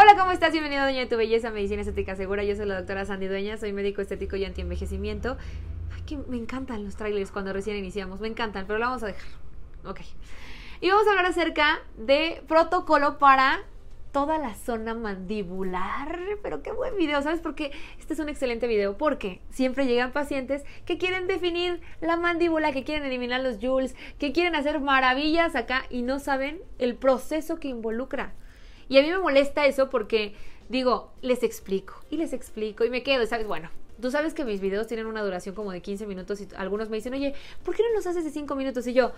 Hola, ¿cómo estás? Bienvenido a Doña de tu Belleza, Medicina Estética Segura. Yo soy la doctora Sandy Dueña, soy médico estético y antienvejecimiento. Ay, que me encantan los trailers cuando recién iniciamos, me encantan, pero lo vamos a dejar. Ok. Y vamos a hablar acerca de protocolo para toda la zona mandibular. Pero qué buen video, ¿sabes por qué? Este es un excelente video porque siempre llegan pacientes que quieren definir la mandíbula, que quieren eliminar los jules, que quieren hacer maravillas acá y no saben el proceso que involucra. Y a mí me molesta eso porque digo, les explico y les explico y me quedo, ¿sabes? Bueno, tú sabes que mis videos tienen una duración como de 15 minutos y algunos me dicen, oye, ¿por qué no los haces de 5 minutos? Y yo,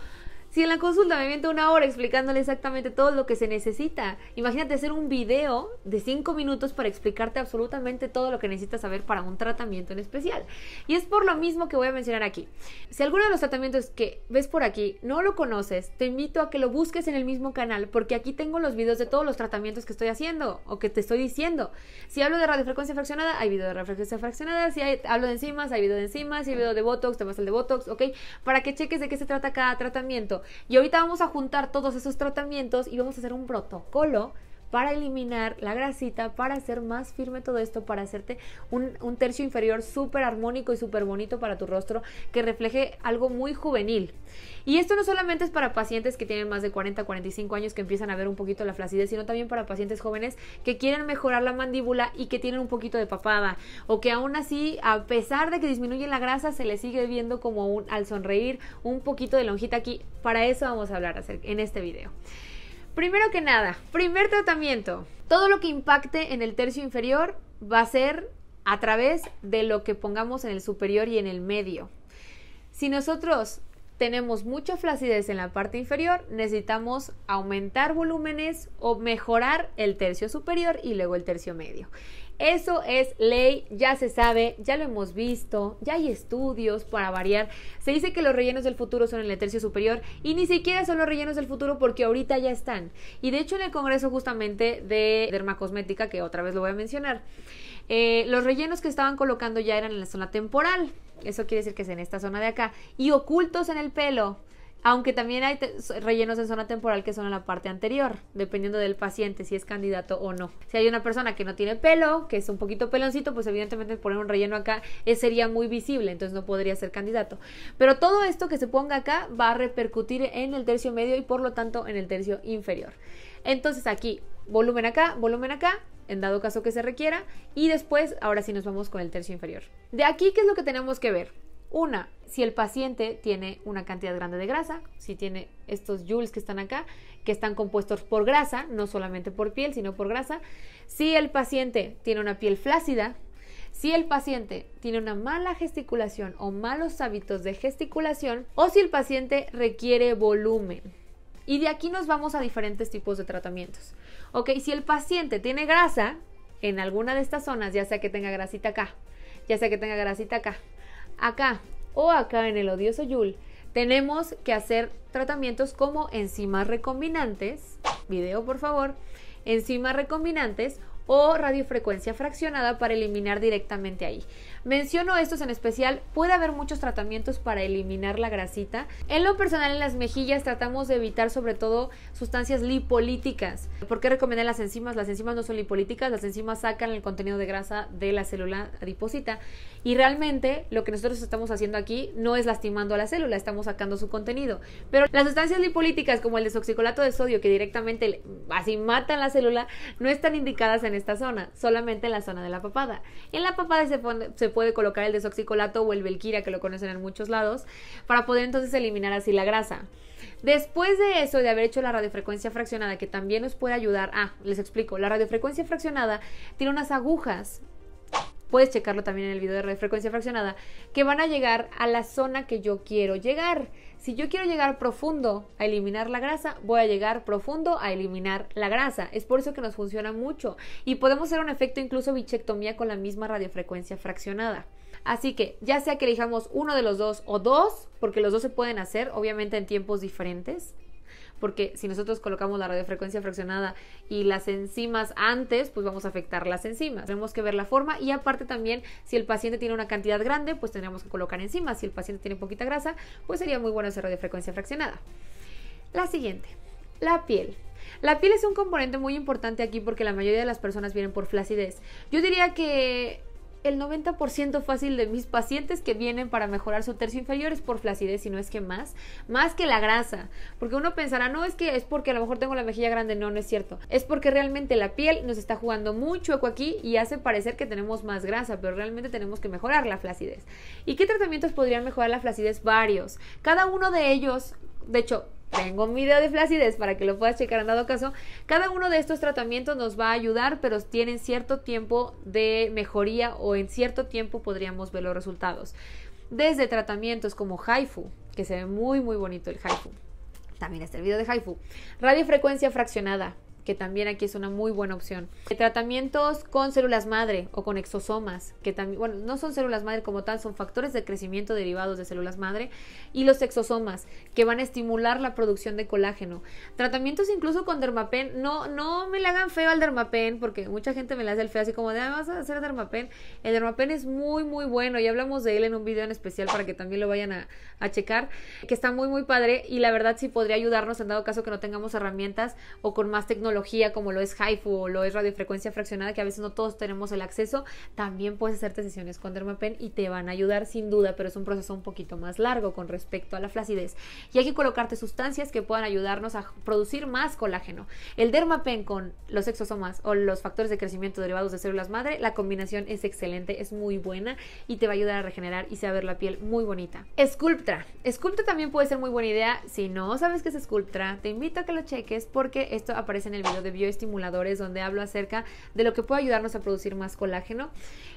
si en la consulta me viento una hora explicándole exactamente todo lo que se necesita, imagínate hacer un video de 5 minutos para explicarte absolutamente todo lo que necesitas saber para un tratamiento en especial. Y es por lo mismo que voy a mencionar aquí. Si alguno de los tratamientos que ves por aquí no lo conoces, te invito a que lo busques en el mismo canal porque aquí tengo los videos de todos los tratamientos que estoy haciendo o que te estoy diciendo. Si hablo de radiofrecuencia fraccionada, hay video de radiofrecuencia fraccionada. Si hablo de enzimas, hay video de enzimas. Si hay video de Botox, te vas al de Botox, ¿ok? Para que cheques de qué se trata cada tratamiento. Y ahorita vamos a juntar todos esos tratamientos y vamos a hacer un protocolo para eliminar la grasita, para hacer más firme todo esto, para hacerte un, tercio inferior súper armónico y súper bonito para tu rostro que refleje algo muy juvenil. Y esto no solamente es para pacientes que tienen más de 40, 45 años que empiezan a ver un poquito la flacidez, sino también para pacientes jóvenes que quieren mejorar la mandíbula y que tienen un poquito de papada o que aún así, a pesar de que disminuyen la grasa, se les sigue viendo como un, al sonreír un poquito de lonjita aquí. Para eso vamos a hablar en este video primero que nada, primer tratamiento. Todo lo que impacte en el tercio inferior va a ser a través de lo que pongamos en el superior y en el medio. Si nosotros tenemos mucha flacidez en la parte inferior, necesitamos aumentar volúmenes o mejorar el tercio superior y luego el tercio medio. Eso es ley, ya se sabe, ya lo hemos visto, ya hay estudios para variar. Se dice que los rellenos del futuro son en el tercio superior y ni siquiera son los rellenos del futuro porque ahorita ya están. Y de hecho en el Congreso justamente de Dermacosmética, que otra vez lo voy a mencionar, eh, los rellenos que estaban colocando ya eran en la zona temporal. Eso quiere decir que es en esta zona de acá. Y ocultos en el pelo. Aunque también hay rellenos en zona temporal que son en la parte anterior, dependiendo del paciente, si es candidato o no. Si hay una persona que no tiene pelo, que es un poquito peloncito, pues evidentemente poner un relleno acá eh, sería muy visible, entonces no podría ser candidato. Pero todo esto que se ponga acá va a repercutir en el tercio medio y por lo tanto en el tercio inferior. Entonces aquí, volumen acá, volumen acá, en dado caso que se requiera, y después, ahora sí nos vamos con el tercio inferior. De aquí, ¿qué es lo que tenemos que ver? Una, si el paciente tiene una cantidad grande de grasa, si tiene estos joules que están acá, que están compuestos por grasa, no solamente por piel, sino por grasa. Si el paciente tiene una piel flácida, si el paciente tiene una mala gesticulación o malos hábitos de gesticulación, o si el paciente requiere volumen. Y de aquí nos vamos a diferentes tipos de tratamientos. Ok, si el paciente tiene grasa en alguna de estas zonas, ya sea que tenga grasita acá, ya sea que tenga grasita acá, Acá o acá en el odioso Yul tenemos que hacer tratamientos como enzimas recombinantes, video por favor, enzimas recombinantes o radiofrecuencia fraccionada para eliminar directamente ahí. Menciono estos en especial, puede haber muchos tratamientos para eliminar la grasita. En lo personal, en las mejillas tratamos de evitar sobre todo sustancias lipolíticas. ¿Por qué recomendar las enzimas? Las enzimas no son lipolíticas, las enzimas sacan el contenido de grasa de la célula adiposita. Y realmente lo que nosotros estamos haciendo aquí no es lastimando a la célula, estamos sacando su contenido. Pero las sustancias lipolíticas como el desoxicolato de sodio, que directamente así matan la célula, no están indicadas en esta zona, solamente en la zona de la papada. En la papada se, se puede colocar el desoxicolato o el belquira, que lo conocen en muchos lados, para poder entonces eliminar así la grasa. Después de eso, de haber hecho la radiofrecuencia fraccionada, que también nos puede ayudar, ah, les explico, la radiofrecuencia fraccionada tiene unas agujas puedes checarlo también en el video de radiofrecuencia fraccionada, que van a llegar a la zona que yo quiero llegar. Si yo quiero llegar profundo a eliminar la grasa, voy a llegar profundo a eliminar la grasa. Es por eso que nos funciona mucho y podemos hacer un efecto incluso bichectomía con la misma radiofrecuencia fraccionada. Así que ya sea que elijamos uno de los dos o dos, porque los dos se pueden hacer, obviamente en tiempos diferentes, porque si nosotros colocamos la radiofrecuencia fraccionada y las enzimas antes, pues vamos a afectar las enzimas. Tenemos que ver la forma y aparte también si el paciente tiene una cantidad grande, pues tendríamos que colocar enzimas. Si el paciente tiene poquita grasa, pues sería muy bueno hacer radiofrecuencia fraccionada. La siguiente, la piel. La piel es un componente muy importante aquí porque la mayoría de las personas vienen por flacidez. Yo diría que el 90% fácil de mis pacientes que vienen para mejorar su tercio inferior es por flacidez y no es que más, más que la grasa, porque uno pensará, no es que es porque a lo mejor tengo la mejilla grande, no, no es cierto, es porque realmente la piel nos está jugando muy chueco aquí y hace parecer que tenemos más grasa, pero realmente tenemos que mejorar la flacidez. ¿Y qué tratamientos podrían mejorar la flacidez? Varios, cada uno de ellos, de hecho, tengo un video de flacidez para que lo puedas checar en dado caso. Cada uno de estos tratamientos nos va a ayudar, pero tienen cierto tiempo de mejoría o en cierto tiempo podríamos ver los resultados. Desde tratamientos como Haifu, que se ve muy muy bonito el Haifu. También está el video de Haifu. Radiofrecuencia fraccionada, que también aquí es una muy buena opción. Eh, tratamientos con células madre o con exosomas, que también, bueno, no son células madre como tal, son factores de crecimiento derivados de células madre y los exosomas, que van a estimular la producción de colágeno. Tratamientos incluso con dermapen, no, no me le hagan feo al dermapen, porque mucha gente me le hace el feo así como de, ah, vas a hacer dermapen. El dermapen es muy, muy bueno, y hablamos de él en un video en especial para que también lo vayan a, a checar, que está muy, muy padre y la verdad sí podría ayudarnos en dado caso que no tengamos herramientas o con más tecnología tecnología como lo es HIFU o lo es radiofrecuencia fraccionada, que a veces no todos tenemos el acceso, también puedes hacerte sesiones con Dermapen y te van a ayudar sin duda, pero es un proceso un poquito más largo con respecto a la flacidez. Y hay que colocarte sustancias que puedan ayudarnos a producir más colágeno. El Dermapen con los exosomas o los factores de crecimiento derivados de células madre, la combinación es excelente, es muy buena y te va a ayudar a regenerar y a se ver la piel muy bonita. Sculptra. Sculptra también puede ser muy buena idea. Si no sabes qué es Sculptra, te invito a que lo cheques porque esto aparece en el el video de bioestimuladores donde hablo acerca de lo que puede ayudarnos a producir más colágeno.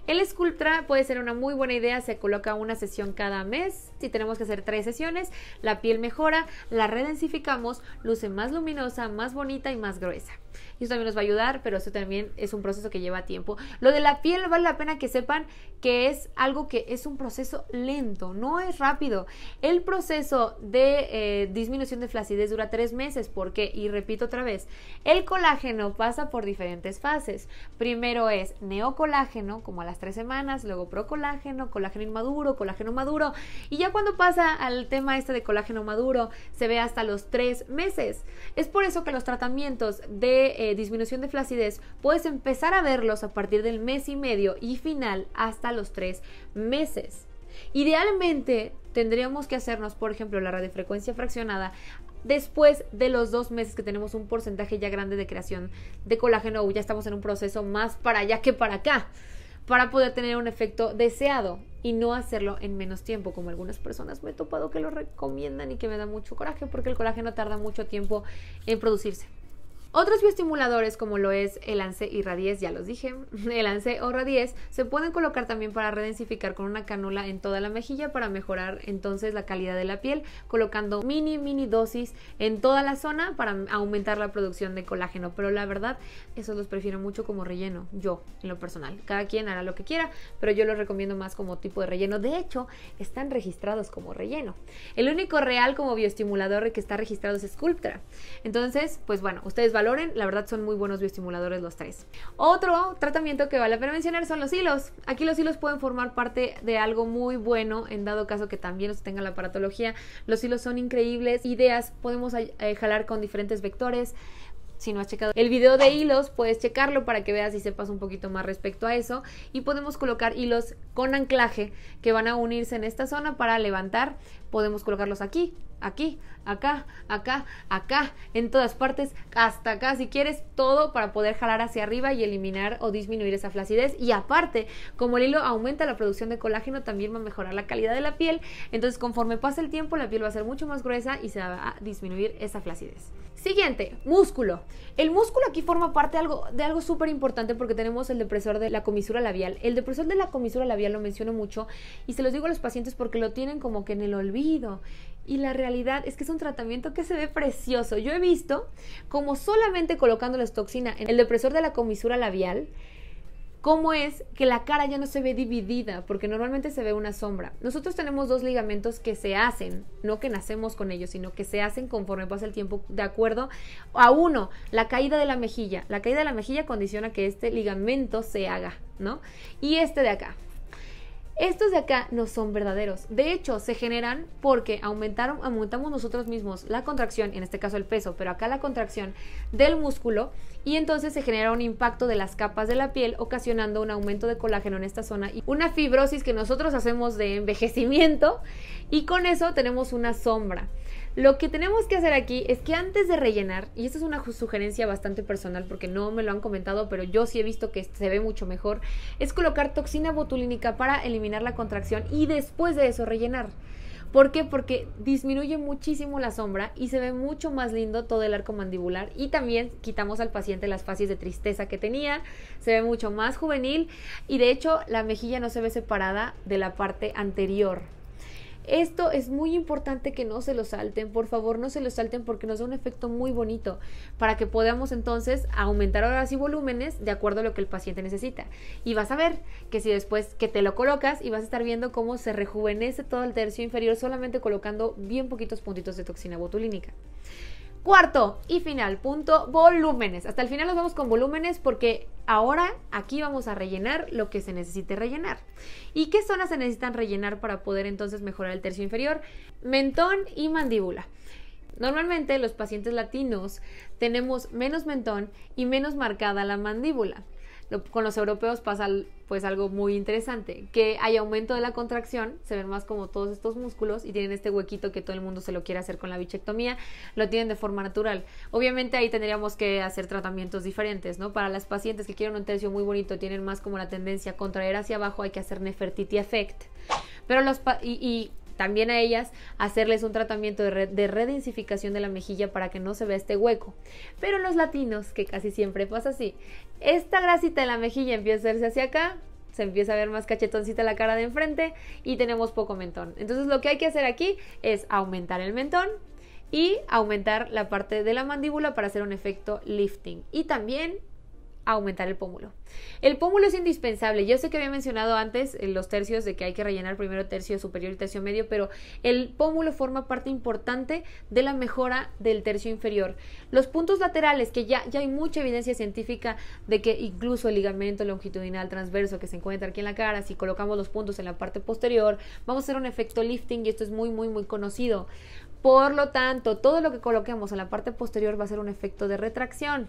El Sculptra puede ser una muy buena idea, se coloca una sesión cada mes. Si tenemos que hacer tres sesiones, la piel mejora, la redensificamos, luce más luminosa, más bonita y más gruesa eso también nos va a ayudar, pero eso también es un proceso que lleva tiempo. Lo de la piel vale la pena que sepan que es algo que es un proceso lento, no es rápido. El proceso de eh, disminución de flacidez dura tres meses, porque, y repito otra vez, el colágeno pasa por diferentes fases. Primero es neocolágeno, como a las tres semanas, luego procolágeno, colágeno inmaduro, colágeno maduro, y ya cuando pasa al tema este de colágeno maduro, se ve hasta los tres meses. Es por eso que los tratamientos de... Eh, eh, disminución de flacidez, puedes empezar a verlos a partir del mes y medio y final hasta los tres meses. Idealmente tendríamos que hacernos, por ejemplo, la radiofrecuencia fraccionada después de los dos meses que tenemos un porcentaje ya grande de creación de colágeno o ya estamos en un proceso más para allá que para acá para poder tener un efecto deseado y no hacerlo en menos tiempo, como algunas personas me he topado que lo recomiendan y que me da mucho coraje porque el colágeno tarda mucho tiempo en producirse. Otros bioestimuladores como lo es el ANSE y RADIES, ya los dije, el ANSE o RADIES, se pueden colocar también para redensificar con una cánula en toda la mejilla para mejorar entonces la calidad de la piel, colocando mini, mini dosis en toda la zona para aumentar la producción de colágeno. Pero la verdad, eso los prefiero mucho como relleno, yo en lo personal. Cada quien hará lo que quiera, pero yo los recomiendo más como tipo de relleno. De hecho, están registrados como relleno. El único real como bioestimulador que está registrado es Sculptra. Entonces, pues bueno, ustedes van la verdad son muy buenos bioestimuladores los tres. Otro tratamiento que vale la pena mencionar son los hilos. Aquí los hilos pueden formar parte de algo muy bueno en dado caso que también se tenga la paratología. Los hilos son increíbles, ideas, podemos eh, jalar con diferentes vectores, si no has checado el video de hilos, puedes checarlo para que veas y sepas un poquito más respecto a eso. Y podemos colocar hilos con anclaje que van a unirse en esta zona para levantar. Podemos colocarlos aquí, aquí, acá, acá, acá, en todas partes, hasta acá, si quieres, todo para poder jalar hacia arriba y eliminar o disminuir esa flacidez. Y aparte, como el hilo aumenta la producción de colágeno, también va a mejorar la calidad de la piel. Entonces, conforme pasa el tiempo, la piel va a ser mucho más gruesa y se va a disminuir esa flacidez. Siguiente, músculo. El músculo aquí forma parte de algo, algo súper importante porque tenemos el depresor de la comisura labial. El depresor de la comisura labial lo menciono mucho y se los digo a los pacientes porque lo tienen como que en el olvido. Y la realidad es que es un tratamiento que se ve precioso. Yo he visto como solamente colocando la toxina en el depresor de la comisura labial, cómo es que la cara ya no se ve dividida, porque normalmente se ve una sombra. Nosotros tenemos dos ligamentos que se hacen, no que nacemos con ellos, sino que se hacen conforme pasa el tiempo, de acuerdo a uno, la caída de la mejilla. La caída de la mejilla condiciona que este ligamento se haga, ¿no? Y este de acá, estos de acá no son verdaderos. De hecho, se generan porque aumentaron, aumentamos nosotros mismos la contracción, en este caso el peso, pero acá la contracción del músculo, y entonces se genera un impacto de las capas de la piel, ocasionando un aumento de colágeno en esta zona y una fibrosis que nosotros hacemos de envejecimiento, y con eso tenemos una sombra. Lo que tenemos que hacer aquí es que antes de rellenar, y esta es una sugerencia bastante personal porque no me lo han comentado, pero yo sí he visto que se ve mucho mejor, es colocar toxina botulínica para eliminar la contracción y después de eso rellenar. ¿Por qué? Porque disminuye muchísimo la sombra y se ve mucho más lindo todo el arco mandibular y también quitamos al paciente las fases de tristeza que tenía, se ve mucho más juvenil y de hecho la mejilla no se ve separada de la parte anterior esto es muy importante que no se lo salten, por favor no se lo salten porque nos da un efecto muy bonito para que podamos entonces aumentar horas y volúmenes de acuerdo a lo que el paciente necesita. Y vas a ver que si después que te lo colocas y vas a estar viendo cómo se rejuvenece todo el tercio inferior solamente colocando bien poquitos puntitos de toxina botulínica. Cuarto y final punto, volúmenes. Hasta el final nos vamos con volúmenes porque Ahora aquí vamos a rellenar lo que se necesite rellenar. ¿Y qué zonas se necesitan rellenar para poder entonces mejorar el tercio inferior? Mentón y mandíbula. Normalmente los pacientes latinos tenemos menos mentón y menos marcada la mandíbula con los europeos pasa pues algo muy interesante, que hay aumento de la contracción, se ven más como todos estos músculos y tienen este huequito que todo el mundo se lo quiere hacer con la bichectomía, lo tienen de forma natural. Obviamente ahí tendríamos que hacer tratamientos diferentes, ¿no? Para las pacientes que quieren un tercio muy bonito, tienen más como la tendencia a contraer hacia abajo, hay que hacer Nefertiti Effect. Pero los y también a ellas hacerles un tratamiento de, de redensificación de la mejilla para que no se vea este hueco. Pero los latinos, que casi siempre pasa así, esta grasita de la mejilla empieza a hacerse hacia acá, se empieza a ver más cachetoncita la cara de enfrente y tenemos poco mentón. Entonces lo que hay que hacer aquí es aumentar el mentón y aumentar la parte de la mandíbula para hacer un efecto lifting. Y también aumentar el pómulo. El pómulo es indispensable. Yo sé que había mencionado antes eh, los tercios de que hay que rellenar primero tercio superior y tercio medio, pero el pómulo forma parte importante de la mejora del tercio inferior. Los puntos laterales, que ya, ya hay mucha evidencia científica de que incluso el ligamento longitudinal transverso que se encuentra aquí en la cara, si colocamos los puntos en la parte posterior, vamos a hacer un efecto lifting y esto es muy, muy, muy conocido. Por lo tanto, todo lo que coloquemos en la parte posterior va a ser un efecto de retracción.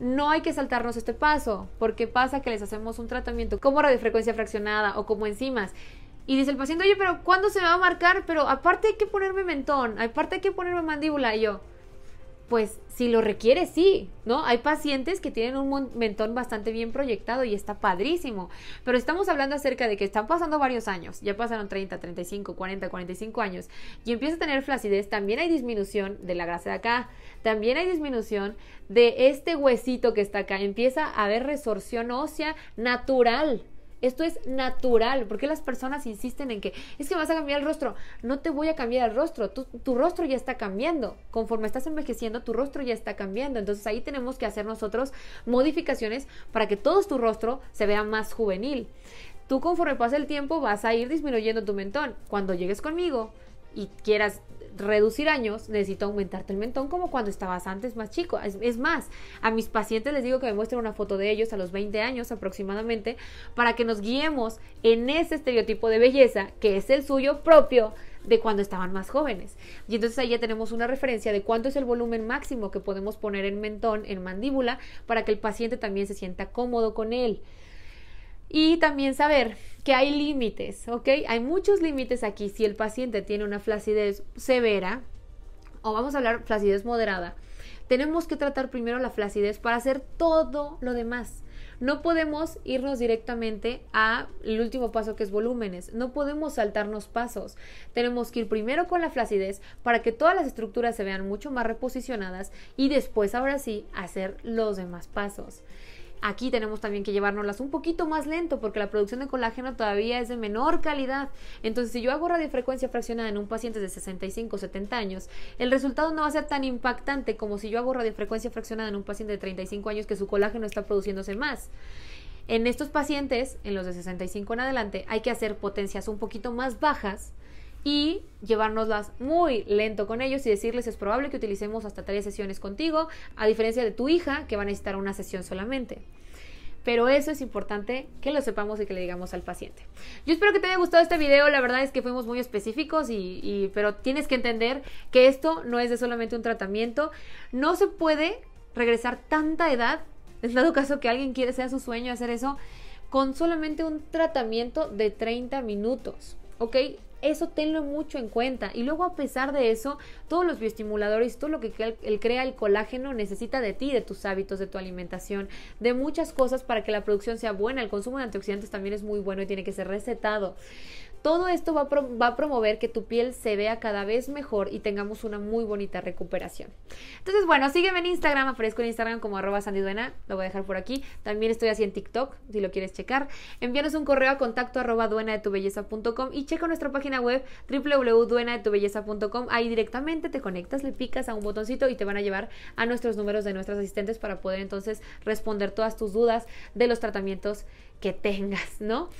No hay que saltarnos este paso, porque pasa que les hacemos un tratamiento como radiofrecuencia fraccionada o como enzimas. Y dice el paciente, oye, pero ¿cuándo se me va a marcar? Pero aparte hay que ponerme mentón, aparte hay que ponerme mandíbula. Y yo, pues si lo requiere, sí, ¿no? Hay pacientes que tienen un mentón bastante bien proyectado y está padrísimo, pero estamos hablando acerca de que están pasando varios años, ya pasaron 30, 35, 40, 45 años y empieza a tener flacidez, también hay disminución de la grasa de acá, también hay disminución de este huesito que está acá, empieza a haber resorción ósea natural, esto es natural. porque las personas insisten en que es que vas a cambiar el rostro? No te voy a cambiar el rostro. Tu, tu rostro ya está cambiando. Conforme estás envejeciendo, tu rostro ya está cambiando. Entonces ahí tenemos que hacer nosotros modificaciones para que todo tu rostro se vea más juvenil. Tú conforme pasa el tiempo vas a ir disminuyendo tu mentón. Cuando llegues conmigo y quieras reducir años, necesito aumentarte el mentón como cuando estabas antes más chico. Es, más, a mis pacientes les digo que me muestren una foto de ellos a los 20 años aproximadamente para que nos guiemos en ese estereotipo de belleza que es el suyo propio de cuando estaban más jóvenes. Y entonces ahí ya tenemos una referencia de cuánto es el volumen máximo que podemos poner en mentón, en mandíbula, para que el paciente también se sienta cómodo con él. Y también saber que hay límites, ¿ok? Hay muchos límites aquí. Si el paciente tiene una flacidez severa, o vamos a hablar flacidez moderada, tenemos que tratar primero la flacidez para hacer todo lo demás. No podemos irnos directamente a el último paso que es volúmenes. No podemos saltarnos pasos. Tenemos que ir primero con la flacidez para que todas las estructuras se vean mucho más reposicionadas y después ahora sí hacer los demás pasos. Aquí tenemos también que llevárnoslas un poquito más lento porque la producción de colágeno todavía es de menor calidad. Entonces, si yo hago radiofrecuencia fraccionada en un paciente de 65 o 70 años, el resultado no va a ser tan impactante como si yo hago radiofrecuencia fraccionada en un paciente de 35 años que su colágeno está produciéndose más. En estos pacientes, en los de 65 en adelante, hay que hacer potencias un poquito más bajas y llevárnoslas muy lento con ellos y decirles es probable que utilicemos hasta tres sesiones contigo, a diferencia de tu hija que va a necesitar una sesión solamente. Pero eso es importante que lo sepamos y que le digamos al paciente. Yo espero que te haya gustado este video. La verdad es que fuimos muy específicos, y, pero tienes que entender que esto no es de solamente un tratamiento. No se puede regresar tanta edad, en dado caso que alguien quiere, sea su sueño hacer eso, con solamente un tratamiento de 30 minutos. ¿Ok? Eso tenlo mucho en cuenta. Y luego a pesar de eso, todos los bioestimuladores, todo lo que crea el colágeno necesita de ti, de tus hábitos, de tu alimentación, de muchas cosas para que la producción sea buena. El consumo de antioxidantes también es muy bueno y tiene que ser recetado. Todo esto va a, promover que tu piel se vea cada vez mejor y tengamos una muy bonita recuperación. Entonces, bueno, sígueme en Instagram, aparezco en Instagram como arroba sandiduena, lo voy a dejar por aquí. También estoy así en TikTok, si lo quieres checar. Envíanos un correo a contacto arroba duena de tu y checa nuestra página web www.duenadetubelleza.com. Ahí directamente te conectas, le picas a un botoncito y te van a llevar a nuestros números de nuestras asistentes para poder entonces responder todas tus dudas de los tratamientos que tengas, ¿no?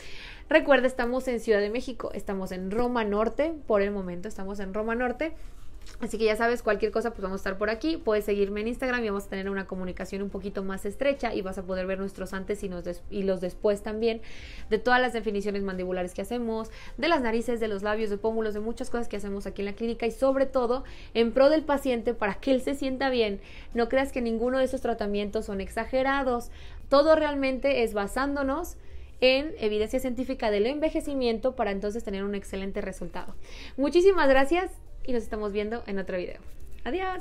Recuerda, estamos en Ciudad de México, estamos en Roma Norte, por el momento estamos en Roma Norte. Así que ya sabes, cualquier cosa, pues vamos a estar por aquí. Puedes seguirme en Instagram y vamos a tener una comunicación un poquito más estrecha y vas a poder ver nuestros antes y, y los después también de todas las definiciones mandibulares que hacemos, de las narices, de los labios, de pómulos, de muchas cosas que hacemos aquí en la clínica y sobre todo en pro del paciente para que él se sienta bien. No creas que ninguno de esos tratamientos son exagerados. Todo realmente es basándonos en evidencia científica del envejecimiento para entonces tener un excelente resultado. Muchísimas gracias y nos estamos viendo en otro video. Adiós.